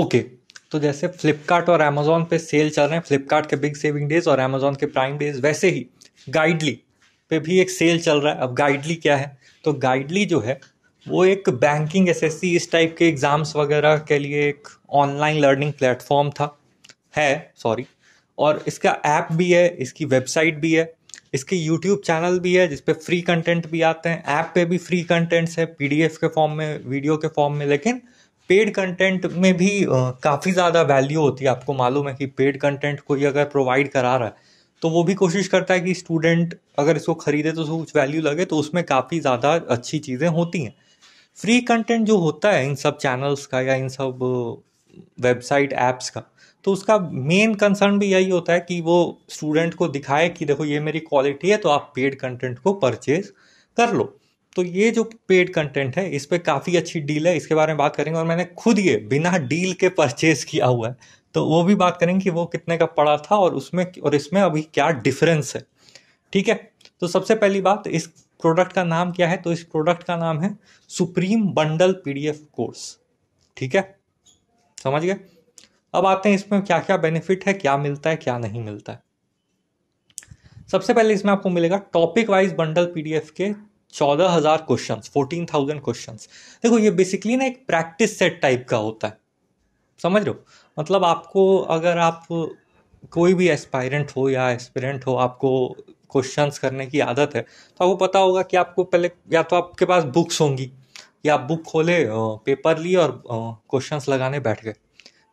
okay तो जैसे फ्लिपकार्ट और अमेजोन पे सेल चल रहे हैं फ्लिपकार्ट के बिग सेविंग डेज और अमेजोन के प्राइम डेज वैसे ही गाइडली पे भी एक सेल चल रहा है अब गाइडली क्या है तो गाइडली जो है वो एक बैंकिंग एस इस टाइप के एग्ज़ाम्स वगैरह के लिए एक ऑनलाइन लर्निंग प्लेटफॉर्म था है सॉरी और इसका ऐप भी है इसकी वेबसाइट भी है इसके यूट्यूब चैनल भी है जिसपे फ्री कंटेंट भी आते हैं ऐप पे भी फ्री कंटेंट्स है पीडीएफ के फॉर्म में वीडियो के फॉर्म में लेकिन पेड कंटेंट में भी काफ़ी ज़्यादा वैल्यू होती है आपको मालूम है कि पेड कंटेंट कोई अगर प्रोवाइड करा रहा है तो वो भी कोशिश करता है कि स्टूडेंट अगर इसको ख़रीदे तो उसको कुछ वैल्यू लगे तो उसमें काफ़ी ज़्यादा अच्छी चीज़ें होती हैं फ्री कंटेंट जो होता है इन सब चैनल्स का या इन सब वेबसाइट ऐप्स का तो उसका मेन कंसर्न भी यही होता है कि वो स्टूडेंट को दिखाए कि देखो ये मेरी क्वालिटी है तो आप पेड कंटेंट को परचेज कर लो तो ये जो पेड कंटेंट है इस पर काफ़ी अच्छी डील है इसके बारे में बात करेंगे और मैंने खुद ये बिना डील के परचेज किया हुआ है तो वो भी बात करेंगे कि वो कितने का पड़ा था और उसमें और इसमें अभी क्या डिफरेंस है ठीक है तो सबसे पहली बात इस प्रोडक्ट का नाम क्या है तो इस प्रोडक्ट का नाम है सुप्रीम बंडल पीडीएफ कोर्स ठीक है समझ गए अब आते हैं इसमें क्या क्या बेनिफिट है क्या मिलता है क्या नहीं मिलता है सबसे पहले इसमें आपको मिलेगा टॉपिक वाइज बंडल पीडीएफ के चौदह हज़ार क्वेश्चन फोर्टीन थाउजेंड क्वेश्चन देखो ये बेसिकली ना एक प्रैक्टिस सेट टाइप का होता है समझ लो मतलब आपको अगर आप कोई भी एस्पायरेंट हो या एस्पिरेंट हो आपको क्वेश्चंस करने की आदत है तो आपको पता होगा कि आपको पहले या तो आपके पास बुक्स होंगी या आप बुक खोले पेपर लिए और क्वेश्चंस लगाने बैठ गए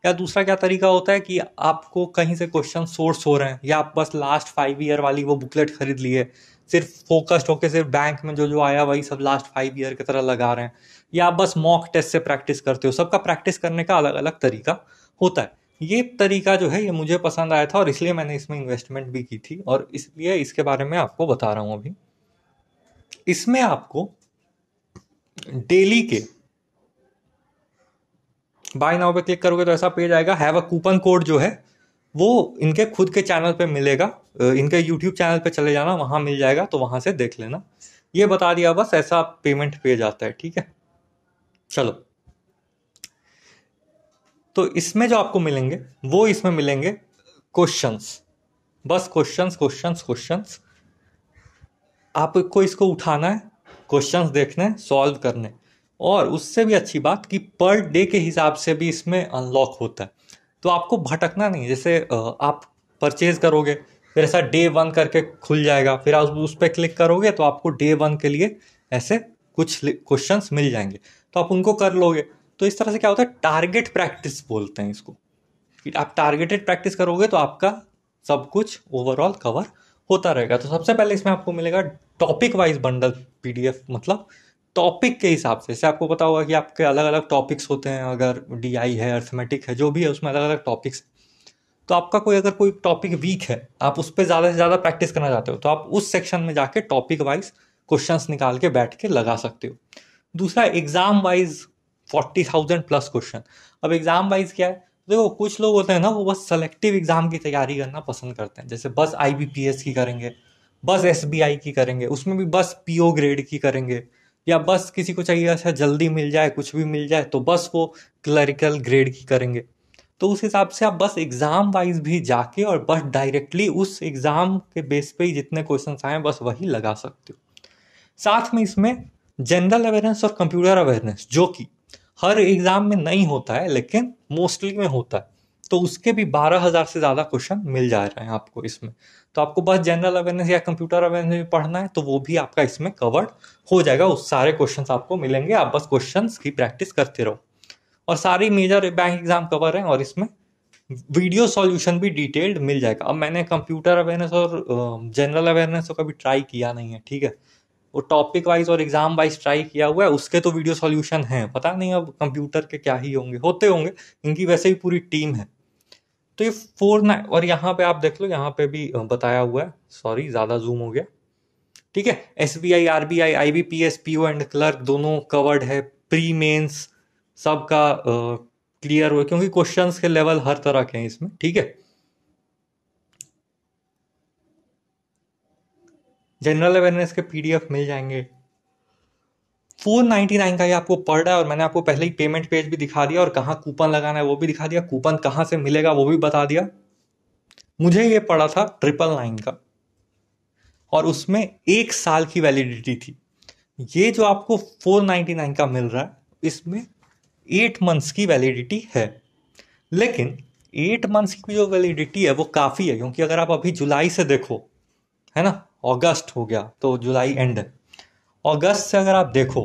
या दूसरा क्या तरीका होता है कि आपको कहीं से क्वेश्चन सोर्स हो रहे हैं या आप बस लास्ट फाइव ईयर वाली वो बुकलेट खरीद लिए सिर्फ फोकस्ड होकर सिर्फ बैंक में जो जो आया वही सब लास्ट फाइव ईयर की तरह लगा रहे हैं या आप बस मॉक टेस्ट से प्रैक्टिस करते हो सबका प्रैक्टिस करने का अलग अलग तरीका होता है ये तरीका जो है ये मुझे पसंद आया था और इसलिए मैंने इसमें इन्वेस्टमेंट भी की थी और इसलिए इसके बारे में आपको बता रहा हूँ अभी इसमें आपको डेली के बाय नाउ पे क्लिक करोगे तो ऐसा पेज आएगा हैव अ कूपन कोड जो है वो इनके खुद के चैनल पे मिलेगा इनके यूट्यूब चैनल पे चले जाना वहाँ मिल जाएगा तो वहाँ से देख लेना ये बता दिया बस ऐसा पेमेंट पेज आता है ठीक है चलो तो इसमें जो आपको मिलेंगे वो इसमें मिलेंगे क्वेश्चंस बस क्वेश्चंस क्वेश्चंस क्वेश्चंस आपको इसको उठाना है क्वेश्चंस देखने सॉल्व करने और उससे भी अच्छी बात कि पर डे के हिसाब से भी इसमें अनलॉक होता है तो आपको भटकना नहीं जैसे आप परचेज करोगे फिर ऐसा डे वन करके खुल जाएगा फिर आप उस पर क्लिक करोगे तो आपको डे वन के लिए ऐसे कुछ क्वेश्चन मिल जाएंगे तो आप उनको कर लोगे तो इस तरह से क्या होता है टारगेट प्रैक्टिस बोलते हैं इसको कि आप टारगेटेड प्रैक्टिस करोगे तो आपका सब कुछ ओवरऑल कवर होता रहेगा तो सबसे पहले इसमें आपको मिलेगा टॉपिक वाइज बंडल पीडीएफ मतलब टॉपिक के हिसाब से जैसे आपको पता होगा कि आपके अलग अलग टॉपिक्स होते हैं अगर डी आई है अर्थमेटिक है जो भी है उसमें अलग अलग टॉपिक्स तो आपका कोई अगर कोई टॉपिक वीक है आप उस पर ज़्यादा से ज़्यादा प्रैक्टिस करना चाहते हो तो आप उस सेक्शन में जाके टॉपिक वाइज क्वेश्चन निकाल के बैठ के लगा सकते हो दूसरा exam wise forty thousand plus question अब एग्ज़ाम वाइज क्या है देखो कुछ लोग होते हैं ना वो बस सेलेक्टिव एग्ज़ाम की तैयारी करना पसंद करते हैं जैसे बस आई की करेंगे बस एस की करेंगे उसमें भी बस पी ग्रेड की करेंगे या बस किसी को चाहिए ऐसा अच्छा जल्दी मिल जाए कुछ भी मिल जाए तो बस वो क्लरिकल ग्रेड की करेंगे तो उस हिसाब से आप बस एग्ज़ाम वाइज भी जाके और बस डायरेक्टली उस एग्ज़ाम के बेस पे ही जितने क्वेश्चन आए बस वही लगा सकते हो साथ में इसमें जनरल अवेयरनेस और कंप्यूटर अवेयरनेस जो कि हर एग्ज़ाम में नहीं होता है लेकिन मोस्टली में होता है तो उसके भी बारह हज़ार से ज़्यादा क्वेश्चन मिल जा रहे हैं आपको इसमें तो आपको बस जनरल अवेयरनेस या कंप्यूटर अवेयरनेस भी पढ़ना है तो वो भी आपका इसमें कवर हो जाएगा उस सारे क्वेश्चन आपको मिलेंगे आप बस क्वेश्चन की प्रैक्टिस करते रहो और सारी मेजर बैंक एग्जाम कवर हैं और इसमें वीडियो सॉल्यूशन भी डिटेल्ड मिल जाएगा अब मैंने कंप्यूटर अवेयरनेस और जनरल अवेयरनेस को कभी ट्राई किया नहीं है ठीक है वो टॉपिक वाइज और एग्जाम वाइज ट्राई किया हुआ है उसके तो वीडियो सॉल्यूशन हैं पता नहीं अब कंप्यूटर के क्या ही होंगे होते होंगे इनकी वैसे ही पूरी टीम है तो ये फोर नाइन और यहाँ पे आप देख लो यहाँ पे भी बताया हुआ है सॉरी ज़्यादा जूम हो गया ठीक है S B I R B I I B P S P O and clerk दोनों कवर्ड है प्री मेन्स सबका क्लियर हुआ क्योंकि क्वेश्चन के लेवल हर तरह के हैं इसमें ठीक है जनरल अवेयरनेस के पीडीएफ मिल जाएंगे फोर नाइन्टी नाइन का ये आपको पड़ रहा है और मैंने आपको पहले ही पेमेंट पेज भी दिखा दिया और कहाँ कूपन लगाना है वो भी दिखा दिया कूपन कहाँ से मिलेगा वो भी बता दिया मुझे ये पड़ा था ट्रिपल नाइन का और उसमें एक साल की वैलिडिटी थी ये जो आपको फोर नाइन्टी नाइन का मिल रहा है इसमें एट मंथ्स की वैलिडिटी है लेकिन एट मंथ्स की जो वैलिडिटी है वो काफ़ी है क्योंकि अगर आप अभी जुलाई से देखो है ना अगस्त हो गया तो जुलाई एंड है अगस्त से अगर आप देखो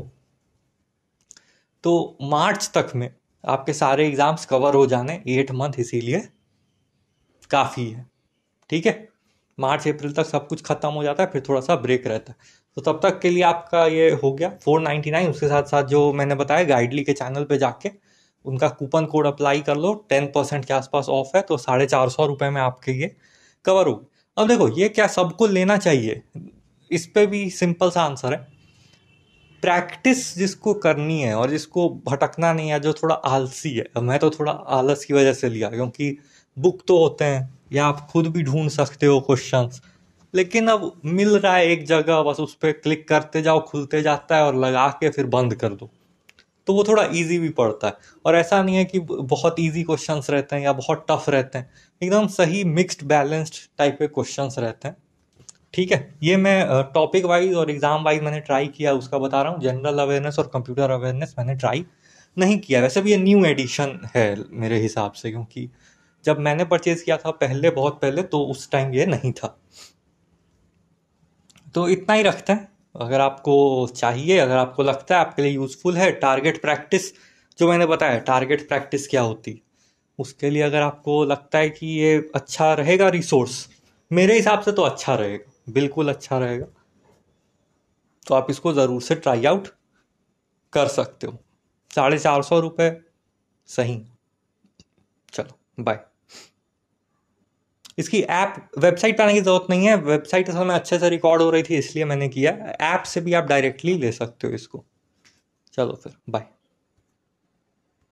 तो मार्च तक में आपके सारे एग्ज़ाम्स कवर हो जाने एट मंथ इसीलिए काफ़ी है ठीक है मार्च अप्रैल तक सब कुछ ख़त्म हो जाता है फिर थोड़ा सा ब्रेक रहता है तो तब तक के लिए आपका ये हो गया फोर नाइन उसके साथ साथ जो मैंने बताया गाइडली के चैनल पे जाके उनका कूपन कोड अप्लाई कर लो टेन परसेंट के आसपास ऑफ है तो साढ़े चार सौ रुपये में आपके ये कवर होगी अब देखो ये क्या सबको लेना चाहिए इस पर भी सिंपल सा आंसर है प्रैक्टिस जिसको करनी है और जिसको भटकना नहीं है जो थोड़ा आलसी है मैं तो थोड़ा आलस की वजह से लिया क्योंकि बुक तो होते हैं या आप खुद भी ढूंढ सकते हो क्वेश्चन लेकिन अब मिल रहा है एक जगह बस उस पर क्लिक करते जाओ खुलते जाता है और लगा के फिर बंद कर दो तो वो थोड़ा इजी भी पड़ता है और ऐसा नहीं है कि बहुत इजी क्वेश्चंस रहते हैं या बहुत टफ रहते हैं एकदम सही मिक्स्ड बैलेंस्ड टाइप के क्वेश्चंस रहते हैं ठीक है ये मैं टॉपिक वाइज और एग्ज़ाम वाइज मैंने ट्राई किया उसका बता रहा हूँ जनरल अवेयरनेस और कंप्यूटर अवेयरनेस मैंने ट्राई नहीं किया वैसे भी ये न्यू एडिशन है मेरे हिसाब से क्योंकि जब मैंने परचेज़ किया था पहले बहुत पहले तो उस टाइम ये नहीं था तो इतना ही रखते हैं अगर आपको चाहिए अगर आपको लगता है आपके लिए यूज़फुल है टारगेट प्रैक्टिस जो मैंने बताया टारगेट प्रैक्टिस क्या होती उसके लिए अगर आपको लगता है कि ये अच्छा रहेगा रिसोर्स मेरे हिसाब से तो अच्छा रहेगा बिल्कुल अच्छा रहेगा तो आप इसको ज़रूर से ट्राई आउट कर सकते हो साढ़े चार सौ रुपये सही चलो बाय इसकी ऐप वेबसाइट पर आने की ज़रूरत नहीं है वेबसाइट असल में अच्छे से रिकॉर्ड हो रही थी इसलिए मैंने किया ऐप से भी आप डायरेक्टली ले सकते हो इसको चलो फिर बाय